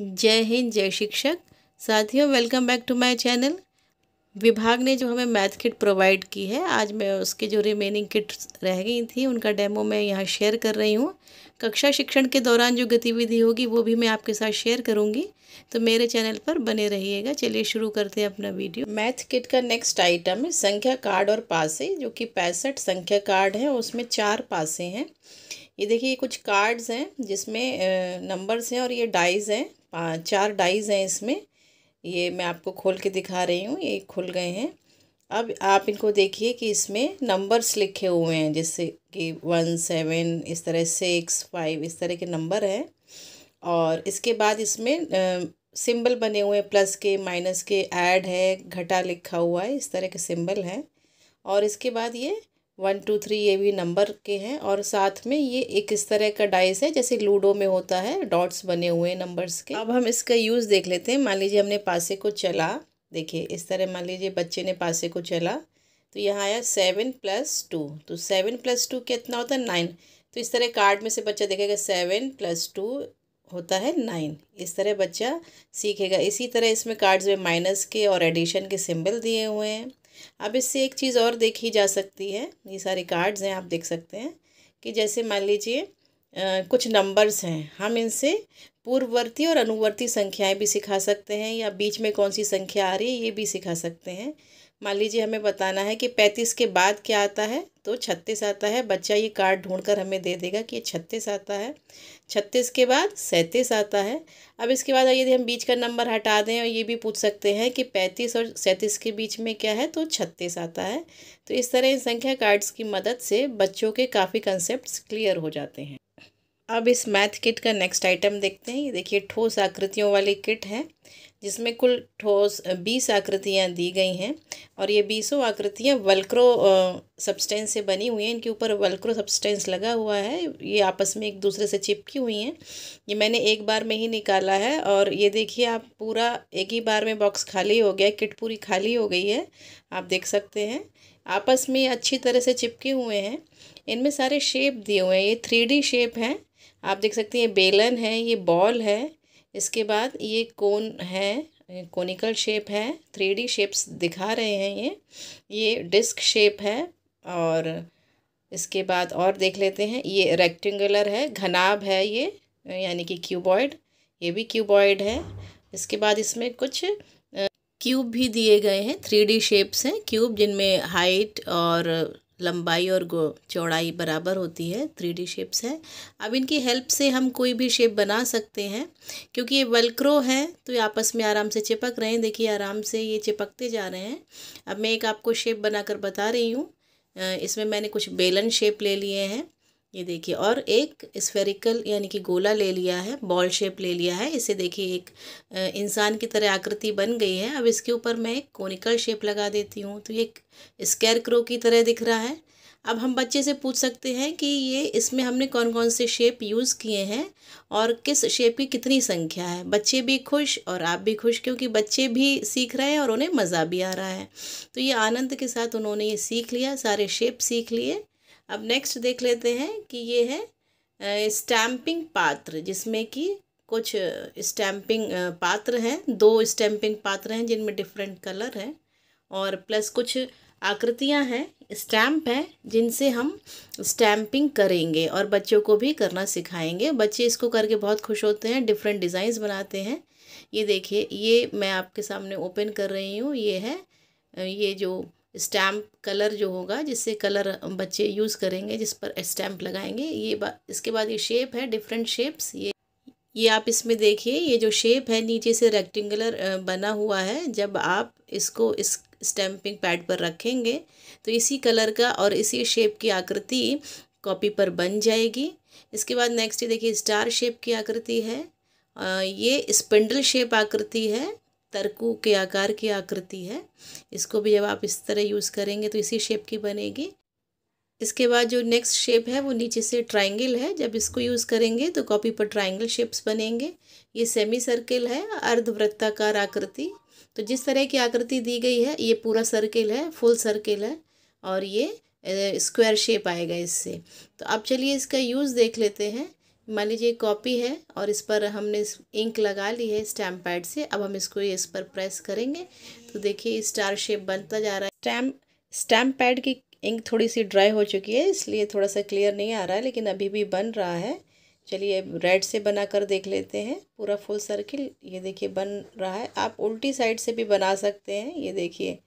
जय हिंद जय शिक्षक साथियों welcome back to my channel विभाग ने जो हमें मैथ किट प्रोवाइड की है आज मैं उसके जो रिमेनिंग किट्स रह गई थी उनका डेमो मैं यहाँ शेयर कर रही हूँ कक्षा शिक्षण के दौरान जो गतिविधि होगी वो भी मैं आपके साथ शेयर करूँगी तो मेरे चैनल पर बने रहिएगा चलिए शुरू करते हैं अपना वीडियो मैथ किट का नेक्स्ट आइटम है संख्या कार्ड और पासे जो कि पैंसठ संख्या कार्ड है उसमें चार पासे हैं ये देखिए कुछ कार्ड्स हैं जिसमें नंबर्स हैं और ये डाइज हैं चार डाइज हैं इसमें ये मैं आपको खोल के दिखा रही हूँ ये खुल गए हैं अब आप इनको देखिए कि इसमें नंबर्स लिखे हुए हैं जैसे कि वन सेवन इस तरह सिक्स फाइव इस तरह के नंबर हैं और इसके बाद इसमें सिंबल बने हुए हैं प्लस के माइनस के ऐड है घटा लिखा हुआ है इस तरह के सिंबल हैं और इसके बाद ये वन टू थ्री ये भी नंबर के हैं और साथ में ये एक इस तरह का डाइस है जैसे लूडो में होता है डॉट्स बने हुए नंबर्स के अब हम इसका यूज़ देख लेते हैं मान लीजिए हमने पासे को चला देखिए इस तरह मान लीजिए बच्चे ने पासे को चला तो यहाँ आया सेवन प्लस टू तो सेवन प्लस टू कितना होता है नाइन तो इस तरह कार्ड में से बच्चा देखेगा सेवन प्लस टू होता है नाइन इस तरह बच्चा सीखेगा इसी तरह इसमें कार्ड्स में माइनस के और एडिशन के सिंबल दिए हुए हैं अब इससे एक चीज़ और देखी जा सकती है ये सारे कार्ड्स हैं आप देख सकते हैं कि जैसे मान लीजिए कुछ नंबर्स हैं हम इनसे पूर्ववर्ती और अनुवर्ती संख्याएं भी सिखा सकते हैं या बीच में कौन सी संख्या आ रही है ये भी सिखा सकते हैं मान लीजिए हमें बताना है कि पैंतीस के बाद क्या आता है तो छत्तीस आता है बच्चा ये कार्ड ढूंढकर हमें दे देगा कि ये छत्तीस आता है छत्तीस के बाद सैंतीस आता है अब इसके बाद यदि हम बीच का नंबर हटा दें और ये भी पूछ सकते हैं कि पैंतीस और सैंतीस के बीच में क्या है तो छत्तीस आता है तो इस तरह इन संख्या कार्ड्स की मदद से बच्चों के काफ़ी कंसेप्ट क्लियर हो जाते हैं अब इस मैथ किट का नेक्स्ट आइटम देखते हैं ये देखिए ठोस आकृतियों वाली किट है जिसमें कुल ठोस बीस आकृतियाँ दी गई हैं और ये बीसों आकृतियाँ वल्क्रो सब्सटेंस से बनी हुई हैं इनके ऊपर वल्क्रो सब्सटेंस लगा हुआ है ये आपस में एक दूसरे से चिपकी हुई हैं ये मैंने एक बार में ही निकाला है और ये देखिए आप पूरा एक ही बार में बॉक्स खाली हो गया किट पूरी खाली हो गई है आप देख सकते हैं आपस में अच्छी तरह से चिपके हुए हैं इनमें सारे शेप दिए हुए हैं ये थ्री शेप हैं आप देख सकते हैं बेलन है ये बॉल है इसके बाद ये कोन है कोनिकल शेप है थ्री शेप्स दिखा रहे हैं ये ये डिस्क शेप है और इसके बाद और देख लेते हैं ये रेक्टेंगुलर है घनाब है ये यानी कि क्यूबॉइड ये भी क्यूबॉइड है इसके बाद इसमें कुछ क्यूब भी दिए गए हैं थ्री डी शेप्स हैं क्यूब जिनमें हाइट और लंबाई और चौड़ाई बराबर होती है थ्री डी शेप्स हैं अब इनकी हेल्प से हम कोई भी शेप बना सकते हैं क्योंकि ये वेलक्रो है तो ये आपस में आराम से चिपक रहे हैं देखिए आराम से ये चिपकते जा रहे हैं अब मैं एक आपको शेप बनाकर बता रही हूँ इसमें मैंने कुछ बेलन शेप ले लिए हैं ये देखिए और एक स्फेरिकल यानी कि गोला ले लिया है बॉल शेप ले लिया है इसे देखिए एक इंसान की तरह आकृति बन गई है अब इसके ऊपर मैं एक कोनिकल शेप लगा देती हूँ तो ये एक स्केयर क्रो की तरह दिख रहा है अब हम बच्चे से पूछ सकते हैं कि ये इसमें हमने कौन कौन से शेप यूज़ किए हैं और किस शेप की कितनी संख्या है बच्चे भी खुश और आप भी खुश क्योंकि बच्चे भी सीख रहे हैं और उन्हें मज़ा भी आ रहा है तो ये आनंद के साथ उन्होंने ये सीख लिया सारे शेप सीख लिए अब नेक्स्ट देख लेते हैं कि ये है स्टैम्पिंग पात्र जिसमें कि कुछ स्टैम्पिंग पात्र हैं दो स्टैम्पिंग पात्र हैं जिनमें डिफरेंट कलर हैं और प्लस कुछ आकृतियां हैं स्टैम्प हैं जिनसे हम स्टैम्पिंग करेंगे और बच्चों को भी करना सिखाएंगे बच्चे इसको करके बहुत खुश होते हैं डिफरेंट डिज़ाइंस बनाते हैं ये देखिए ये मैं आपके सामने ओपन कर रही हूँ ये है ये जो स्टैम्प कलर जो होगा जिससे कलर बच्चे यूज़ करेंगे जिस पर स्टैम्प लगाएंगे ये बा इसके बाद ये शेप है डिफरेंट शेप्स ये ये आप इसमें देखिए ये जो शेप है नीचे से रेक्टेंगुलर बना हुआ है जब आप इसको इस स्टैम्पिंग पैड पर रखेंगे तो इसी कलर का और इसी शेप की आकृति कॉपी पर बन जाएगी इसके बाद नेक्स्ट ये देखिए स्टार शेप की आकृति है ये स्पिंडल शेप आकृति है तरकू के आकार की आकृति है इसको भी जब आप इस तरह यूज़ करेंगे तो इसी शेप की बनेगी इसके बाद जो नेक्स्ट शेप है वो नीचे से ट्राइंगल है जब इसको यूज़ करेंगे तो कॉपी पर ट्राइंगल शेप्स बनेंगे ये सेमी सर्किल है अर्धवृत्ताकार आकृति तो जिस तरह की आकृति दी गई है ये पूरा सर्किल है फुल सर्किल है और ये स्क्वायर शेप आएगा इससे तो अब चलिए इसका यूज़ देख लेते हैं मान लीजिए कॉपी है और इस पर हमने इंक लगा ली है स्टैम्प पैड से अब हम इसको इस पर प्रेस करेंगे तो देखिए स्टार शेप बनता जा रहा है स्टैम्प स्टैम्प पैड की इंक थोड़ी सी ड्राई हो चुकी है इसलिए थोड़ा सा क्लियर नहीं आ रहा है लेकिन अभी भी बन रहा है चलिए रेड से बना कर देख लेते हैं पूरा फुल सर्किल ये देखिए बन रहा है आप उल्टी साइड से भी बना सकते हैं ये देखिए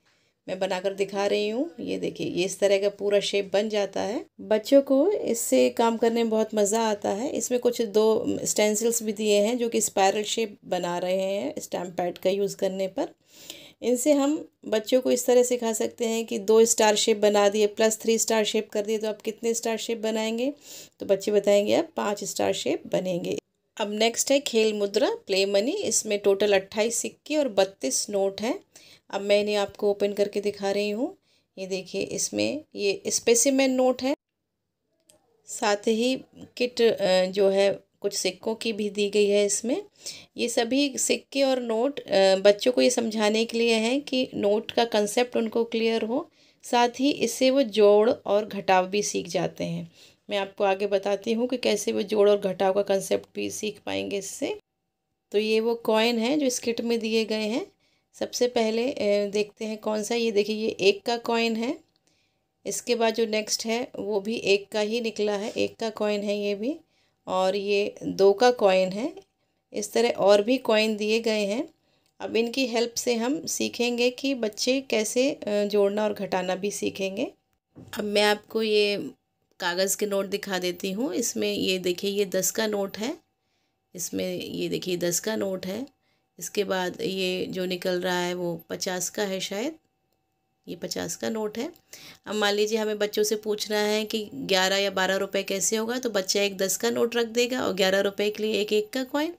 मैं बनाकर दिखा रही हूँ ये देखिए ये इस तरह का पूरा शेप बन जाता है बच्चों को इससे काम करने में बहुत मज़ा आता है इसमें कुछ दो स्टेंसिल्स भी दिए हैं जो कि स्पायरल शेप बना रहे हैं स्टैम्प पैड का यूज़ करने पर इनसे हम बच्चों को इस तरह सिखा सकते हैं कि दो स्टार शेप बना दिए प्लस थ्री स्टार शेप कर दिए तो आप कितने स्टार शेप बनाएंगे तो बच्चे बताएंगे आप पाँच स्टार शेप बनेंगे अब नेक्स्ट है खेल मुद्रा प्ले मनी इसमें टोटल अट्ठाईस सिक्के और बत्तीस नोट हैं अब मैं इन्हें आपको ओपन करके दिखा रही हूँ ये देखिए इसमें ये स्पेसिमेन नोट है साथ ही किट जो है कुछ सिक्कों की भी दी गई है इसमें ये सभी सिक्के और नोट बच्चों को ये समझाने के लिए हैं कि नोट का कंसेप्ट उनको क्लियर हो साथ ही इससे वो जोड़ और घटाव भी सीख जाते हैं मैं आपको आगे बताती हूँ कि कैसे वो जोड़ और घटाव का कंसेप्ट भी सीख पाएंगे इससे तो ये वो कॉइन है जो इस किट में दिए गए हैं सबसे पहले देखते हैं कौन सा ये देखिए ये एक का कॉइन है इसके बाद जो नेक्स्ट है वो भी एक का ही निकला है एक का कॉइन है ये भी और ये दो का कॉइन है इस तरह और भी कॉइन दिए गए हैं अब इनकी हेल्प से हम सीखेंगे कि बच्चे कैसे जोड़ना और घटाना भी सीखेंगे अब मैं आपको ये कागज़ के नोट दिखा देती हूँ इसमें ये देखिए ये दस का नोट है इसमें ये देखिए दस का नोट है इसके बाद ये जो निकल रहा है वो पचास का है शायद ये पचास का नोट है अब मान लीजिए हमें बच्चों से पूछना है कि ग्यारह या बारह रुपए कैसे होगा तो बच्चा एक दस का नोट रख देगा और ग्यारह रुपए के लिए एक एक का कॉइन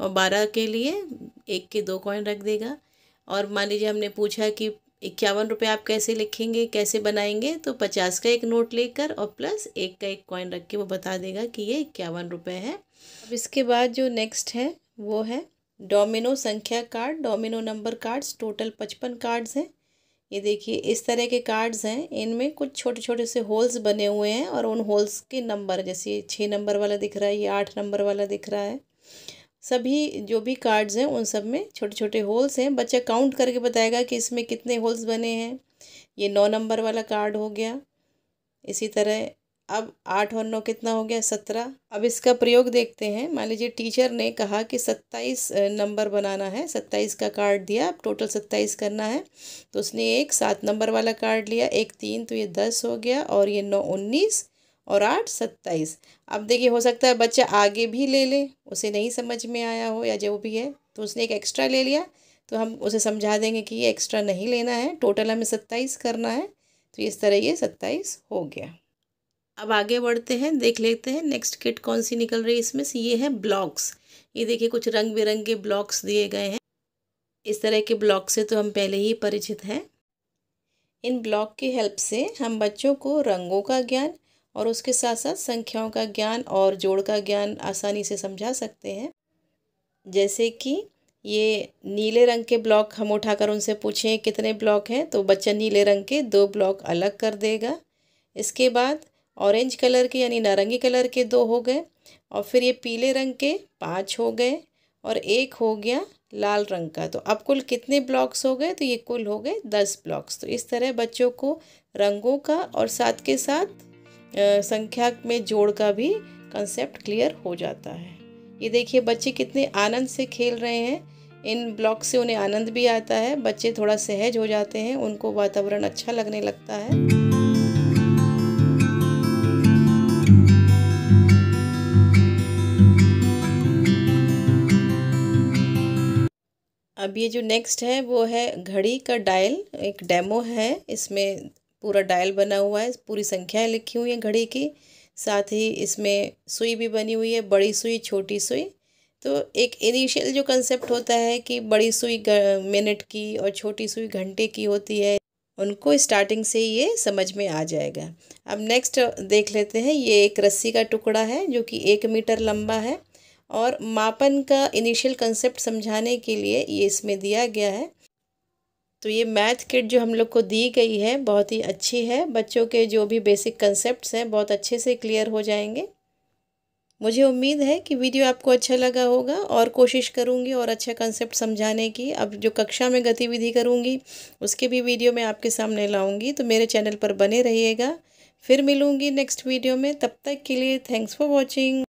और बारह के लिए एक के दो कॉइन रख देगा और मान लीजिए हमने पूछा कि इक्यावन रुपये आप कैसे लिखेंगे कैसे बनाएंगे तो पचास का एक नोट लेकर और प्लस एक का एक कॉइन रख के वो बता देगा कि ये इक्यावन रुपये है अब इसके बाद जो नेक्स्ट है वो है डोमिनो संख्या card domino number cards total पचपन कार्ड्स हैं ये देखिए इस तरह के कार्ड्स हैं इनमें कुछ छोटे छोटे से होल्स बने हुए हैं और उन होल्स के नंबर जैसे छः नंबर वाला दिख रहा है ये आठ नंबर वाला दिख रहा है सभी जो भी कार्ड्स हैं उन सब में छोटे छोटे होल्स हैं बच्चा काउंट करके बताएगा कि इसमें कितने होल्स बने हैं ये नौ नंबर वाला कार्ड हो गया इसी तरह अब आठ और नौ कितना हो गया सत्रह अब इसका प्रयोग देखते हैं मान लीजिए टीचर ने कहा कि सत्ताईस नंबर बनाना है सत्ताईस का कार्ड दिया अब टोटल सत्ताईस करना है तो उसने एक सात नंबर वाला कार्ड लिया एक तीन तो ये दस हो गया और ये नौ उन्नीस और आठ सत्ताईस अब देखिए हो सकता है बच्चा आगे भी ले ले उसे नहीं समझ में आया हो या जो भी है तो उसने एक एक्स्ट्रा ले लिया तो हम उसे समझा देंगे कि ये एक्स्ट्रा नहीं लेना है टोटल हमें सत्ताईस करना है तो इस तरह ये सत्ताईस हो गया अब आगे बढ़ते हैं देख लेते हैं नेक्स्ट किट कौन सी निकल रही है इसमें से ये है ब्लॉक्स ये देखिए कुछ रंग बिरंगे ब्लॉक्स दिए गए हैं इस तरह के ब्लॉक से तो हम पहले ही परिचित हैं इन ब्लॉक की हेल्प से हम बच्चों को रंगों का ज्ञान और उसके साथ साथ संख्याओं का ज्ञान और जोड़ का ज्ञान आसानी से समझा सकते हैं जैसे कि ये नीले रंग के ब्लॉक हम उठाकर उनसे पूछें कितने ब्लॉक हैं तो बच्चा नीले रंग के दो ब्लॉक अलग कर देगा इसके बाद ऑरेंज कलर के यानी नारंगी कलर के दो हो गए और फिर ये पीले रंग के पाँच हो गए और एक हो गया लाल रंग का तो अब कुल कितने ब्लॉक्स हो गए तो ये कुल हो गए दस ब्लॉक्स तो इस तरह बच्चों को रंगों का और साथ के साथ संख्या में जोड़ का भी कंसेप्ट क्लियर हो जाता है ये देखिए बच्चे कितने आनंद से खेल रहे हैं इन ब्लॉक से उन्हें आनंद भी आता है बच्चे थोड़ा सहज हो जाते हैं उनको वातावरण अच्छा लगने लगता है अब ये जो नेक्स्ट है वो है घड़ी का डायल एक डेमो है इसमें पूरा डायल बना हुआ है पूरी संख्याएं लिखी हुई हैं घड़ी की साथ ही इसमें सुई भी बनी हुई है बड़ी सुई छोटी सुई तो एक इनिशियल जो कंसेप्ट होता है कि बड़ी सुई मिनट की और छोटी सुई घंटे की होती है उनको स्टार्टिंग से ये समझ में आ जाएगा अब नेक्स्ट देख लेते हैं ये एक रस्सी का टुकड़ा है जो कि एक मीटर लंबा है और मापन का इनिशियल कंसेप्ट समझाने के लिए ये इसमें दिया गया है तो ये मैथ किट जो हम लोग को दी गई है बहुत ही अच्छी है बच्चों के जो भी बेसिक कंसेप्ट हैं बहुत अच्छे से क्लियर हो जाएंगे मुझे उम्मीद है कि वीडियो आपको अच्छा लगा होगा और कोशिश करूँगी और अच्छा कंसेप्ट समझाने की अब जो कक्षा में गतिविधि करूँगी उसके भी वीडियो मैं आपके सामने लाऊँगी तो मेरे चैनल पर बने रहिएगा फिर मिलूँगी नेक्स्ट वीडियो में तब तक के लिए थैंक्स फॉर वॉचिंग